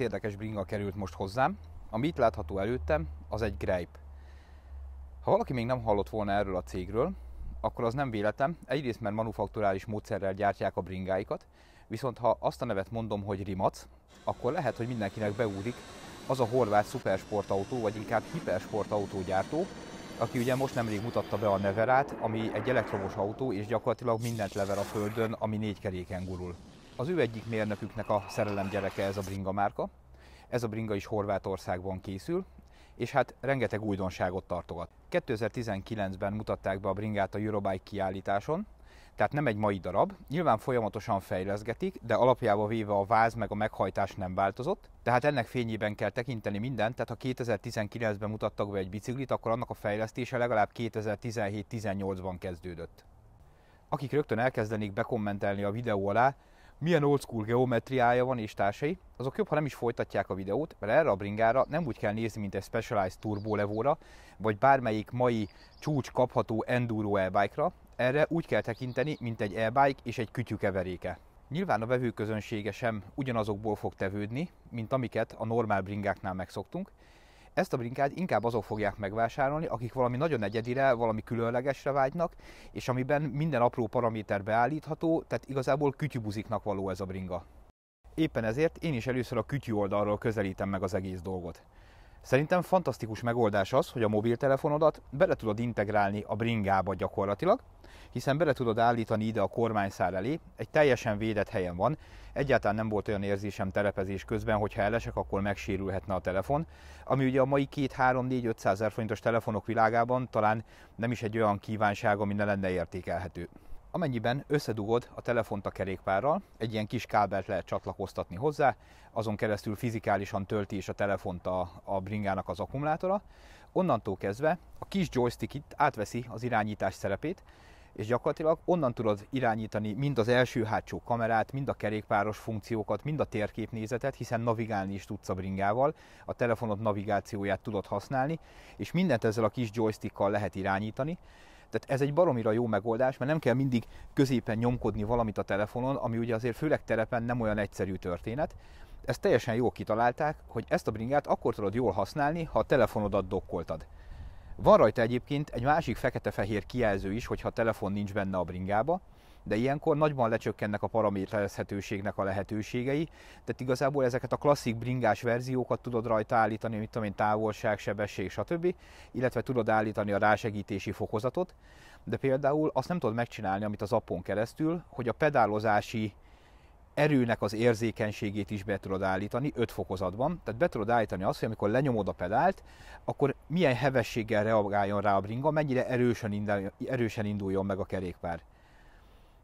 egész érdekes bringa került most hozzám. Ami itt látható előttem, az egy Grape. Ha valaki még nem hallott volna erről a cégről, akkor az nem véletem. Egyrészt, mert manufakturális módszerrel gyártják a bringáikat, viszont ha azt a nevet mondom, hogy Rimac, akkor lehet, hogy mindenkinek beúrik az a horvát szupersportautó, vagy inkább hipersportautó gyártó, aki ugye most nemrég mutatta be a Neverát, ami egy elektromos autó, és gyakorlatilag mindent lever a földön, ami négy keréken gurul. Az ő egyik mérnöküknek a szerelem gyereke ez a bringa márka, ez a bringa is Horvátországban készül, és hát rengeteg újdonságot tartogat. 2019-ben mutatták be a bringát a Eurobike kiállításon, tehát nem egy mai darab. Nyilván folyamatosan fejleszgetik, de alapjába véve a váz meg a meghajtás nem változott, tehát ennek fényében kell tekinteni mindent, tehát ha 2019-ben mutattak be egy biciklit, akkor annak a fejlesztése legalább 2017-18-ban kezdődött. Akik rögtön elkezdenék bekommentelni a videó alá, milyen old school geometriája van és társai, azok jobb, ha nem is folytatják a videót, mert erre a bringára nem úgy kell nézni, mint egy Specialized Turbo Levóra, vagy bármelyik mai csúcs kapható enduro e-bike-ra, erre úgy kell tekinteni, mint egy e-bike és egy kütyükeveréke. Nyilván a vevőközönsége sem ugyanazokból fog tevődni, mint amiket a normál bringáknál megszoktunk, ezt a brinkát inkább azok fogják megvásárolni, akik valami nagyon egyedire, valami különlegesre vágynak, és amiben minden apró paraméter beállítható, tehát igazából kütyübuziknak való ez a bringa. Éppen ezért én is először a kütyű oldalról közelítem meg az egész dolgot. Szerintem fantasztikus megoldás az, hogy a mobiltelefonodat bele tudod integrálni a bringába gyakorlatilag, hiszen bele tudod állítani ide a kormányszár elé, egy teljesen védett helyen van, egyáltalán nem volt olyan érzésem telepezés közben, hogy ha elesek, akkor megsérülhetne a telefon, ami ugye a mai 2-3-4-500 ezer forintos telefonok világában talán nem is egy olyan kívánság, ami ne lenne értékelhető. Amennyiben összedugod a telefont a kerékpárral, egy ilyen kis kábelt lehet csatlakoztatni hozzá, azon keresztül fizikálisan tölti is a telefont a, a bringának az akkumulátora, onnantól kezdve a kis joystick itt átveszi az irányítás szerepét, és gyakorlatilag onnan tudod irányítani mind az első-hátsó kamerát, mind a kerékpáros funkciókat, mind a térképnézetet, hiszen navigálni is tudsz a bringával, a telefonod navigációját tudod használni, és mindent ezzel a kis joystickkal lehet irányítani, tehát ez egy baromira jó megoldás, mert nem kell mindig középen nyomkodni valamit a telefonon, ami ugye azért főleg terepen nem olyan egyszerű történet. Ezt teljesen jól kitalálták, hogy ezt a bringát akkor tudod jól használni, ha a telefonodat dokkoltad. Van rajta egyébként egy másik fekete-fehér kijelző is, hogyha a telefon nincs benne a bringába, de ilyenkor nagyban lecsökkennek a paraméterezhetőségnek a lehetőségei, tehát igazából ezeket a klasszik bringás verziókat tudod rajta állítani, mint tudom én, távolság, sebesség, stb., illetve tudod állítani a rásegítési fokozatot, de például azt nem tudod megcsinálni, amit az appon keresztül, hogy a pedálozási erőnek az érzékenységét is be tudod állítani 5 fokozatban. Tehát be tudod állítani azt, hogy amikor lenyomod a pedált, akkor milyen hevességgel reagáljon rá a bringa, mennyire erősen, indul, erősen induljon meg a kerékpár.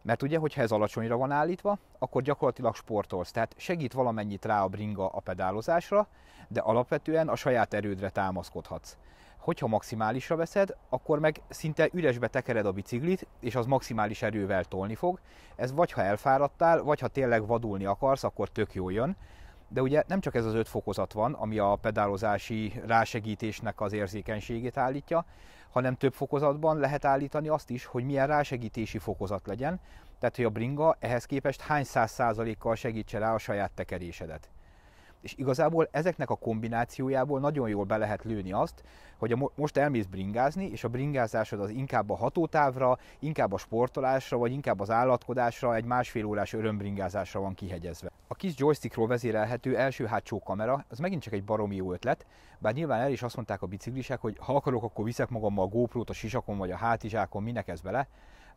Mert ugye, hogyha ez alacsonyra van állítva, akkor gyakorlatilag sportolsz, tehát segít valamennyit rá a bringa a pedálozásra, de alapvetően a saját erődre támaszkodhatsz. Hogyha maximálisra veszed, akkor meg szinte üresbe tekered a biciklit, és az maximális erővel tolni fog. Ez vagy ha elfáradtál, vagy ha tényleg vadulni akarsz, akkor tök jól jön. De ugye nem csak ez az öt fokozat van, ami a pedálozási rásegítésnek az érzékenységét állítja, hanem több fokozatban lehet állítani azt is, hogy milyen rásegítési fokozat legyen, tehát hogy a bringa ehhez képest hány száz százalékkal segítse rá a saját tekerésedet. És igazából ezeknek a kombinációjából nagyon jól be lehet lőni azt, hogy a most elmész bringázni, és a bringázásod az inkább a hatótávra, inkább a sportolásra, vagy inkább az állatkodásra, egy másfél órás örömbringázásra van kihegyezve. A kis joystickról vezérelhető első-hátsó kamera, az megint csak egy baromi jó ötlet, bár nyilván el is azt mondták a biciklisek, hogy ha akarok, akkor viszek magammal a GoPro-t a sisakon vagy a hátizsákon, minek ez bele,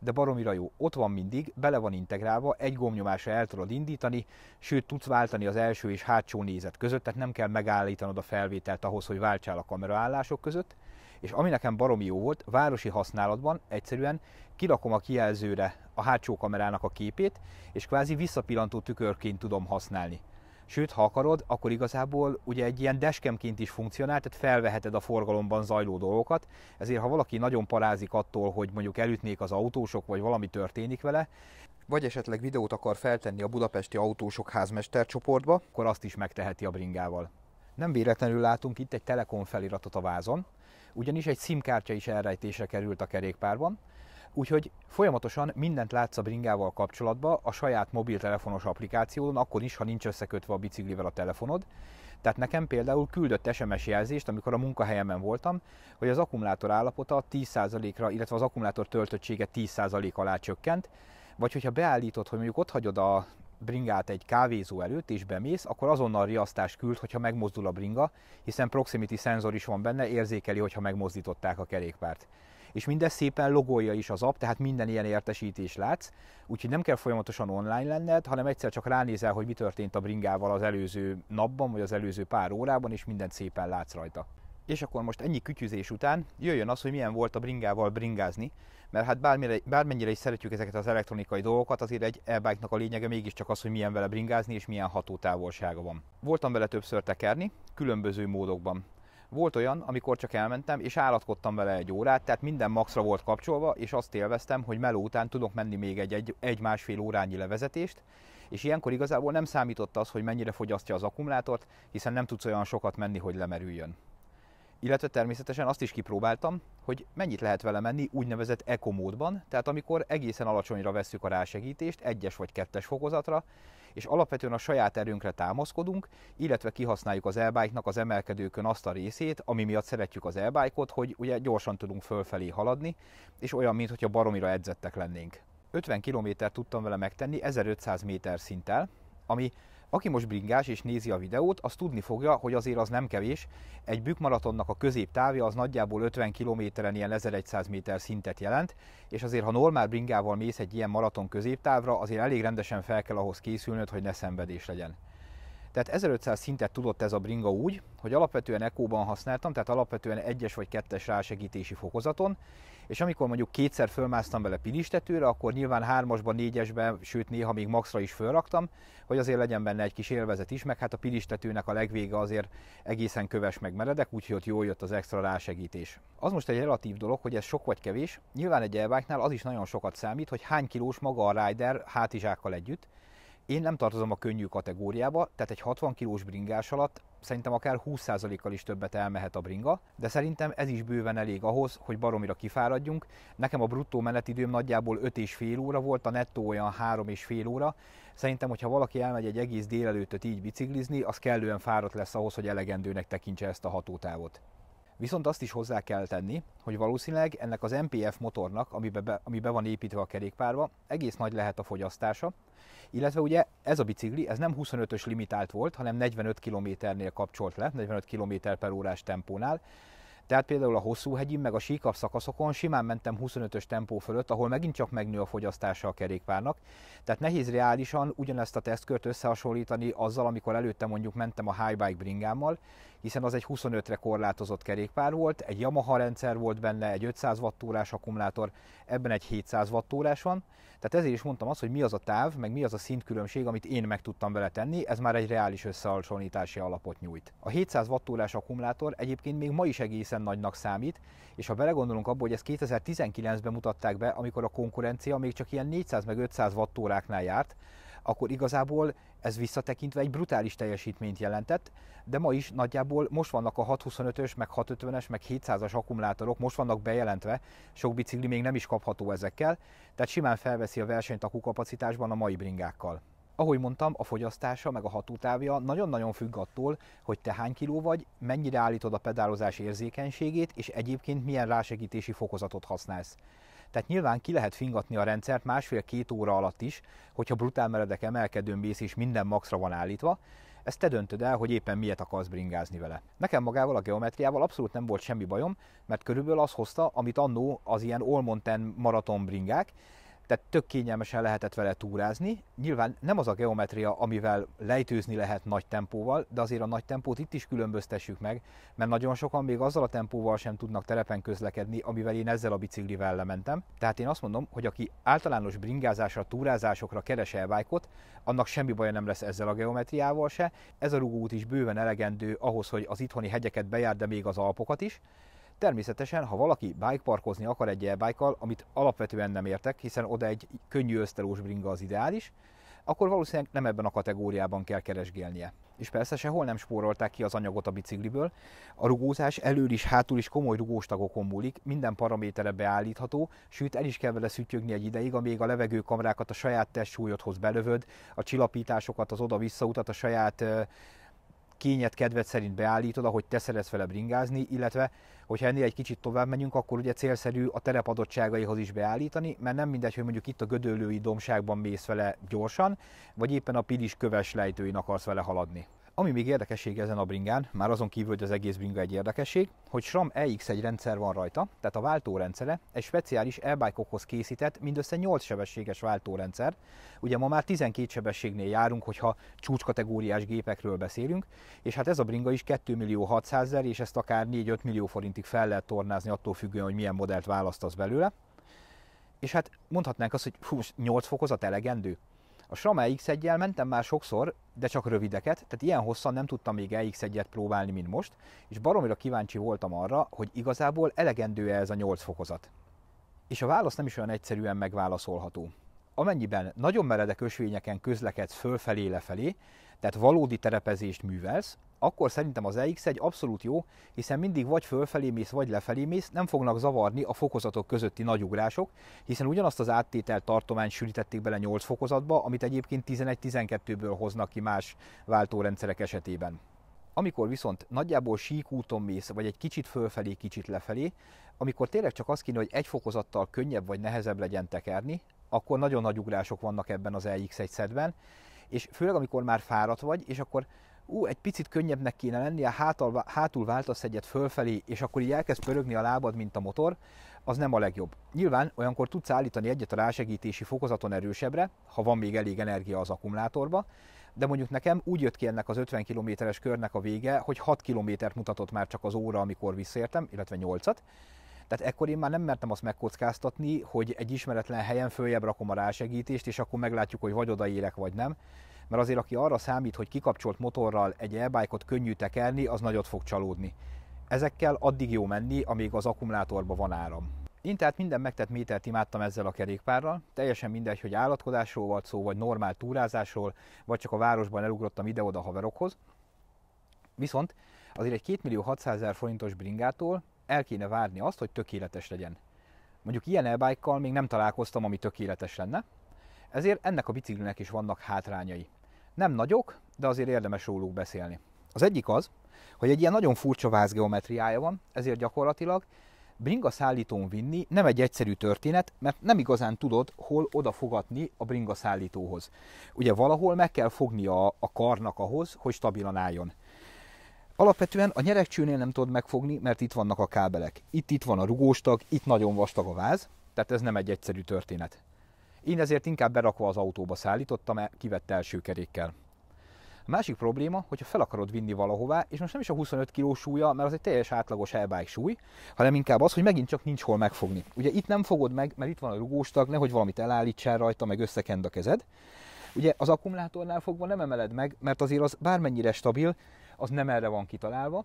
de baromira jó. Ott van mindig, bele van integrálva, egy gombnyomásra el tudod indítani, sőt tudsz váltani az első és hátsó nézet között, tehát nem kell megállítanod a felvételt ahhoz, hogy váltsál a kameraállások között. És ami nekem baromi jó volt, városi használatban egyszerűen kirakom a kijelzőre a hátsó kamerának a képét, és kvázi visszapillantó tükörként tudom használni. Sőt, ha akarod, akkor igazából ugye egy ilyen deskemként is funkcionál, tehát felveheted a forgalomban zajló dolgokat, ezért ha valaki nagyon parázik attól, hogy mondjuk elütnék az autósok, vagy valami történik vele, vagy esetleg videót akar feltenni a budapesti autósok házmester csoportba, akkor azt is megteheti a bringával. Nem véletlenül látunk itt egy Telekom feliratot a vázon, ugyanis egy SIM kártya is elrejtésre került a kerékpárban, Úgyhogy folyamatosan mindent látsz a bringával kapcsolatban a saját mobiltelefonos applikációdon, akkor is, ha nincs összekötve a biciklivel a telefonod. Tehát nekem például küldött SMS jelzést, amikor a munkahelyemen voltam, hogy az akkumulátor állapota 10%-ra, illetve az akkumulátor töltöttsége 10% alá csökkent, vagy hogyha beállítod, hogy mondjuk ott hagyod a bringát egy kávézó előtt és bemész, akkor azonnal riasztást küld, hogyha megmozdul a bringa, hiszen proximity szenzor is van benne, érzékeli, hogyha megmozdították a kerékpárt és mindez szépen logolja is az app, tehát minden ilyen értesítés látsz, úgyhogy nem kell folyamatosan online lenned, hanem egyszer csak ránézel, hogy mi történt a bringával az előző napban, vagy az előző pár órában, és mindent szépen látsz rajta. És akkor most ennyi kütyüzés után jöjjön az, hogy milyen volt a bringával bringázni, mert hát bármire, bármennyire is szeretjük ezeket az elektronikai dolgokat, azért egy e a lényege mégiscsak az, hogy milyen vele bringázni és milyen távolsága van. Voltam vele többször tekerni, különböző módokban. Volt olyan, amikor csak elmentem, és állatkodtam vele egy órát, tehát minden maxra volt kapcsolva, és azt élveztem, hogy meló után tudok menni még egy, egy, egy másfél órányi levezetést, és ilyenkor igazából nem számított az, hogy mennyire fogyasztja az akkumulátort, hiszen nem tudsz olyan sokat menni, hogy lemerüljön. Illetve természetesen azt is kipróbáltam, hogy mennyit lehet vele menni úgynevezett ekomódban, tehát amikor egészen alacsonyra vesszük a rásegítést, egyes vagy kettes fokozatra, és alapvetően a saját erőnkre támaszkodunk, illetve kihasználjuk az elbájknak az emelkedőkön azt a részét, ami miatt szeretjük az elbájkot, hogy ugye gyorsan tudunk fölfelé haladni, és olyan, mintha baromira edzettek lennénk. 50 kilométert tudtam vele megtenni 1500 méter szinttel, ami aki most bringás és nézi a videót, az tudni fogja, hogy azért az nem kevés. Egy bükmaratonnak a középtávja az nagyjából 50 kilométeren ilyen 1100 méter szintet jelent, és azért ha normál bringával mész egy ilyen maraton középtávra, azért elég rendesen fel kell ahhoz készülnöd, hogy ne szenvedés legyen. Tehát 1500 szintet tudott ez a bringa úgy, hogy alapvetően ekóban használtam, tehát alapvetően egyes vagy kettes rásegítési fokozaton, és amikor mondjuk kétszer fölmásztam vele pilistetőre, akkor nyilván hármasban, négyesben, sőt néha még maxra is fölraktam, hogy azért legyen benne egy kis élvezet is, meg hát a pilistetőnek a legvége azért egészen köves meg meredek, úgyhogy ott jól jött az extra rásegítés. Az most egy relatív dolog, hogy ez sok vagy kevés. Nyilván egy elváknál az is nagyon sokat számít, hogy hány kilós maga a rider hátizsákkal együtt, én nem tartozom a könnyű kategóriába, tehát egy 60 kilós bringás alatt szerintem akár 20%-kal is többet elmehet a bringa, de szerintem ez is bőven elég ahhoz, hogy baromira kifáradjunk. Nekem a bruttó menetidőm nagyjából és fél óra volt, a nettó olyan fél óra. Szerintem, hogyha valaki elmegy egy egész délelőttöt így biciklizni, az kellően fáradt lesz ahhoz, hogy elegendőnek tekintse ezt a hatótávot. Viszont azt is hozzá kell tenni, hogy valószínűleg ennek az MPF motornak, ami be, ami be van építve a kerékpárba, egész nagy lehet a fogyasztása, illetve ugye ez a bicikli, ez nem 25-ös limitált volt, hanem 45 km-nél kapcsolt le, 45 km per órás tempónál, tehát például a hosszú hegyim, meg a síkabb szakaszokon simán mentem 25-ös tempó fölött, ahol megint csak megnő a fogyasztása a kerékpárnak. Tehát nehéz reálisan ugyanezt a tesztkört összehasonlítani azzal, amikor előtte mondjuk mentem a highbike bringámmal, hiszen az egy 25-re korlátozott kerékpár volt, egy Yamaha rendszer volt benne, egy 500 wattórás akkumulátor, ebben egy 700 wattórás van, tehát ezért is mondtam azt, hogy mi az a táv, meg mi az a szintkülönbség, amit én meg tudtam vele tenni, ez már egy reális összehasonlítási alapot nyújt. A 700 wattórás akkumulátor egyébként még ma is egészen nagynak számít, és ha belegondolunk abba, hogy ezt 2019-ben mutatták be, amikor a konkurencia még csak ilyen 400 meg 500 wattóráknál járt, akkor igazából ez visszatekintve egy brutális teljesítményt jelentett, de ma is nagyjából most vannak a 625-ös, meg 650-es, meg 700-as akkumulátorok, most vannak bejelentve, sok bicikli még nem is kapható ezekkel, tehát simán felveszi a versenyt akukapacitásban a mai bringákkal ahogy mondtam, a fogyasztása meg a hatótávja nagyon-nagyon függ attól, hogy te hány kiló vagy, mennyire állítod a pedálozás érzékenységét, és egyébként milyen rásegítési fokozatot használsz. Tehát nyilván ki lehet fingatni a rendszert másfél-két óra alatt is, hogyha brutál meredek emelkedőn mész és minden maxra van állítva, ezt te döntöd el, hogy éppen miért akarsz bringázni vele. Nekem magával a geometriával abszolút nem volt semmi bajom, mert körülbelül az hozta, amit annó az ilyen Olmonten maraton bringák, tehát tök kényelmesen lehetett vele túrázni. Nyilván nem az a geometria, amivel lejtőzni lehet nagy tempóval, de azért a nagy tempót itt is különböztessük meg, mert nagyon sokan még azzal a tempóval sem tudnak terepen közlekedni, amivel én ezzel a biciklivel lementem. Tehát én azt mondom, hogy aki általános bringázásra, túrázásokra keres elbájkot, annak semmi baja nem lesz ezzel a geometriával se. Ez a rugóút is bőven elegendő ahhoz, hogy az itthoni hegyeket bejár, de még az Alpokat is Természetesen, ha valaki bikeparkozni akar egy e amit alapvetően nem értek, hiszen oda egy könnyű ösztelós bringa az ideális, akkor valószínűleg nem ebben a kategóriában kell keresgélnie. És persze sehol nem spórolták ki az anyagot a bicikliből. A rugózás elől is, hátul is komoly rugóstagokon múlik, minden paramétere beállítható, sőt el is kell vele szütyögni egy ideig, amíg a levegőkamrákat a saját testsúlyodhoz belövöd, a csillapításokat, az oda visszautat a saját kényed kedved szerint beállítod, ahogy te szeretsz vele bringázni, illetve hogyha ennél egy kicsit tovább megyünk, akkor ugye célszerű a adottságaihoz is beállítani, mert nem mindegy, hogy mondjuk itt a gödöllői domságban mész vele gyorsan, vagy éppen a pilis köves lejtőin akarsz vele haladni. Ami még érdekesség ezen a bringán, már azon kívül, hogy az egész bringa egy érdekesség, hogy SRAM EX1 rendszer van rajta, tehát a váltórendszere egy speciális e készített mindössze 8 sebességes váltórendszer. Ugye ma már 12 sebességnél járunk, hogyha csúcskategóriás gépekről beszélünk, és hát ez a bringa is 2 millió 600 ezer, és ezt akár 4-5 millió forintig fel lehet tornázni attól függően, hogy milyen modellt választasz belőle. És hát mondhatnánk azt, hogy hú, 8 fokozat elegendő? A Shama x 1 mentem már sokszor, de csak rövideket, tehát ilyen hosszan nem tudtam még x 1 et próbálni, mint most, és baromira kíváncsi voltam arra, hogy igazából elegendő-e ez a 8 fokozat. És a válasz nem is olyan egyszerűen megválaszolható. Amennyiben nagyon meredek ösvényeken közlekedsz fölfelé-lefelé, tehát valódi terepezést művelsz, akkor szerintem az EX1 abszolút jó, hiszen mindig vagy fölfelé mész, vagy lefelé mész, nem fognak zavarni a fokozatok közötti nagy ugrások, hiszen ugyanazt az áttétel tartományt sűrítették bele 8 fokozatba, amit egyébként 11-12-ből hoznak ki más váltórendszerek esetében. Amikor viszont nagyjából sík úton mész, vagy egy kicsit fölfelé, kicsit lefelé, amikor tényleg csak az kéne, hogy egy fokozattal könnyebb vagy nehezebb legyen tekerni, akkor nagyon nagy ugrások vannak ebben az EX1 szedben, és főleg amikor már fáradt vagy, és akkor ú, egy picit könnyebbnek kéne a hátal, hátul váltasz egyet fölfelé, és akkor így elkezd pörögni a lábad, mint a motor, az nem a legjobb. Nyilván olyankor tudsz állítani egyet a rásegítési fokozaton erősebbre, ha van még elég energia az akkumulátorba, de mondjuk nekem úgy jött ki ennek az 50 km-es körnek a vége, hogy 6 kilométert mutatott már csak az óra, amikor visszértem, illetve 8-at, tehát ekkor én már nem mertem azt megkockáztatni, hogy egy ismeretlen helyen följebb rakom a rásegítést, és akkor meglátjuk, hogy vagy odaérek, vagy nem mert azért aki arra számít, hogy kikapcsolt motorral egy e könnyű tekerni, az nagyot fog csalódni. Ezekkel addig jó menni, amíg az akkumulátorban van áram. Én tehát minden megtett métert imádtam ezzel a kerékpárral, teljesen mindegy, hogy állatkodásról volt szó, vagy normál túrázásról, vagy csak a városban elugrottam ide-oda haverokhoz. Viszont azért egy 2 millió 600 ezer forintos bringától el kéne várni azt, hogy tökéletes legyen. Mondjuk ilyen elbájkkal még nem találkoztam, ami tökéletes lenne, ezért ennek a biciklinek is vannak hátrányai. Nem nagyok, de azért érdemes róluk beszélni. Az egyik az, hogy egy ilyen nagyon furcsa vázgeometriája van, ezért gyakorlatilag bringa szállítón vinni nem egy egyszerű történet, mert nem igazán tudod, hol odafogatni a bringa szállítóhoz. Ugye valahol meg kell fogni a, a karnak ahhoz, hogy stabilan álljon. Alapvetően a nyeregcsőnél nem tudod megfogni, mert itt vannak a kábelek. Itt itt van a rugóstag, itt nagyon vastag a váz, tehát ez nem egy egyszerű történet. Én ezért inkább berakva az autóba szállítottam, e, kivett első kerékkel. A másik probléma, hogyha fel akarod vinni valahová, és most nem is a 25 kg súlya, mert az egy teljes átlagos elbáj súly, hanem inkább az, hogy megint csak nincs hol megfogni. Ugye itt nem fogod meg, mert itt van a rugóstag, nehogy valamit elállítsál rajta, meg összekend a kezed. Ugye az akkumulátornál fogva nem emeled meg, mert azért az bármennyire stabil, az nem erre van kitalálva,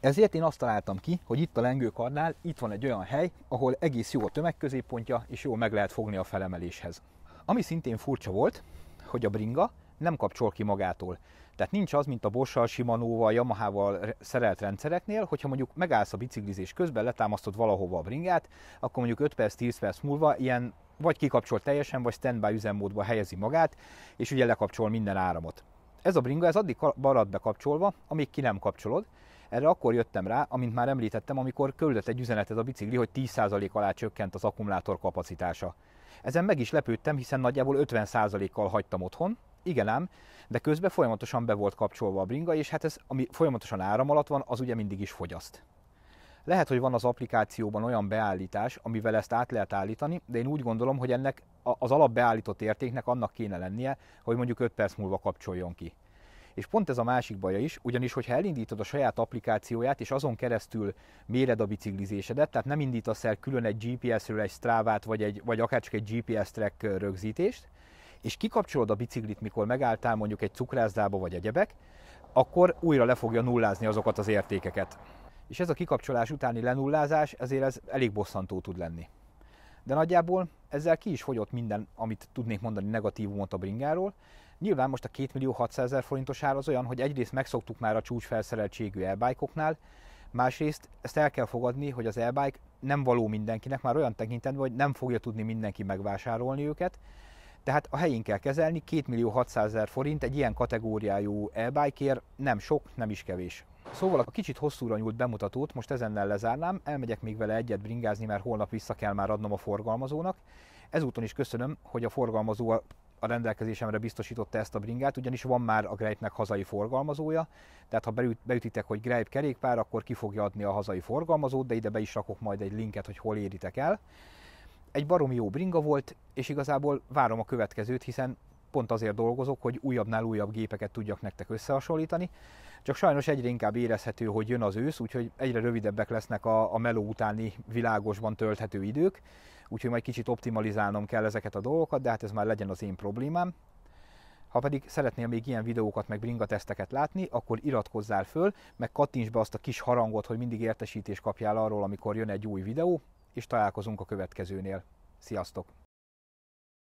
ezért én azt találtam ki, hogy itt a lengőkarnál itt van egy olyan hely, ahol egész jó a tömegközéppontja, és jól meg lehet fogni a felemeléshez. Ami szintén furcsa volt, hogy a bringa nem kapcsol ki magától. Tehát nincs az, mint a Bossal, Simanóval, Yamahával szerelt rendszereknél, hogyha mondjuk megállsz a biciklizés közben, letámasztod valahova a bringát, akkor mondjuk 5 perc, 10 perc múlva ilyen vagy kikapcsol teljesen, vagy standby üzemmódba helyezi magát, és ugye lekapcsol minden áramot. Ez a bringa, ez addig marad bekapcsolva, amíg ki nem kapcsolod, erre akkor jöttem rá, amint már említettem, amikor küldött egy üzenetet a bicikli, hogy 10% alá csökkent az akkumulátor kapacitása. Ezen meg is lepődtem, hiszen nagyjából 50%-kal hagytam otthon, igen ám, de közben folyamatosan be volt kapcsolva a bringa, és hát ez, ami folyamatosan áram alatt van, az ugye mindig is fogyaszt. Lehet, hogy van az applikációban olyan beállítás, amivel ezt át lehet állítani, de én úgy gondolom, hogy ennek az alapbeállított értéknek annak kéne lennie, hogy mondjuk 5 perc múlva kapcsoljon ki és pont ez a másik baja is, ugyanis hogyha elindítod a saját applikációját, és azon keresztül méred a biciklizésedet, tehát nem indítasz el külön egy GPS-ről egy strávát, vagy, egy, vagy akár csak egy GPS track rögzítést, és kikapcsolod a biciklit, mikor megálltál mondjuk egy cukrászdába vagy egyebek, akkor újra le fogja nullázni azokat az értékeket. És ez a kikapcsolás utáni lenullázás, ezért ez elég bosszantó tud lenni. De nagyjából ezzel ki is fogyott minden, amit tudnék mondani negatívumot a bringáról, Nyilván most a 2 millió 600 ezer forintos ár az olyan, hogy egyrészt megszoktuk már a felszereltségű elbájkoknál, másrészt ezt el kell fogadni, hogy az elbike nem való mindenkinek, már olyan tekintetben, hogy nem fogja tudni mindenki megvásárolni őket, tehát a helyén kell kezelni, 2 millió 600 ezer forint egy ilyen kategóriájú e nem sok, nem is kevés. Szóval a kicsit hosszúra nyúlt bemutatót most ezennel lezárnám, elmegyek még vele egyet bringázni, mert holnap vissza kell már adnom a forgalmazónak. Ezúton is köszönöm, hogy a forgalmazó a rendelkezésemre biztosította ezt a bringát, ugyanis van már a Greipnek hazai forgalmazója, tehát ha beüt, beütitek, hogy Greip kerékpár, akkor ki fogja adni a hazai forgalmazót, de ide be is rakok majd egy linket, hogy hol éritek el. Egy barom jó bringa volt, és igazából várom a következőt, hiszen pont azért dolgozok, hogy újabbnál újabb gépeket tudjak nektek összehasonlítani. Csak sajnos egyre inkább érezhető, hogy jön az ősz, úgyhogy egyre rövidebbek lesznek a, a meló utáni világosban tölthető idők, úgyhogy majd kicsit optimalizálnom kell ezeket a dolgokat, de hát ez már legyen az én problémám. Ha pedig szeretnél még ilyen videókat, meg bringateszteket látni, akkor iratkozzál föl, meg kattints be azt a kis harangot, hogy mindig értesítést kapjál arról, amikor jön egy új videó, és találkozunk a következőnél. Sziasztok!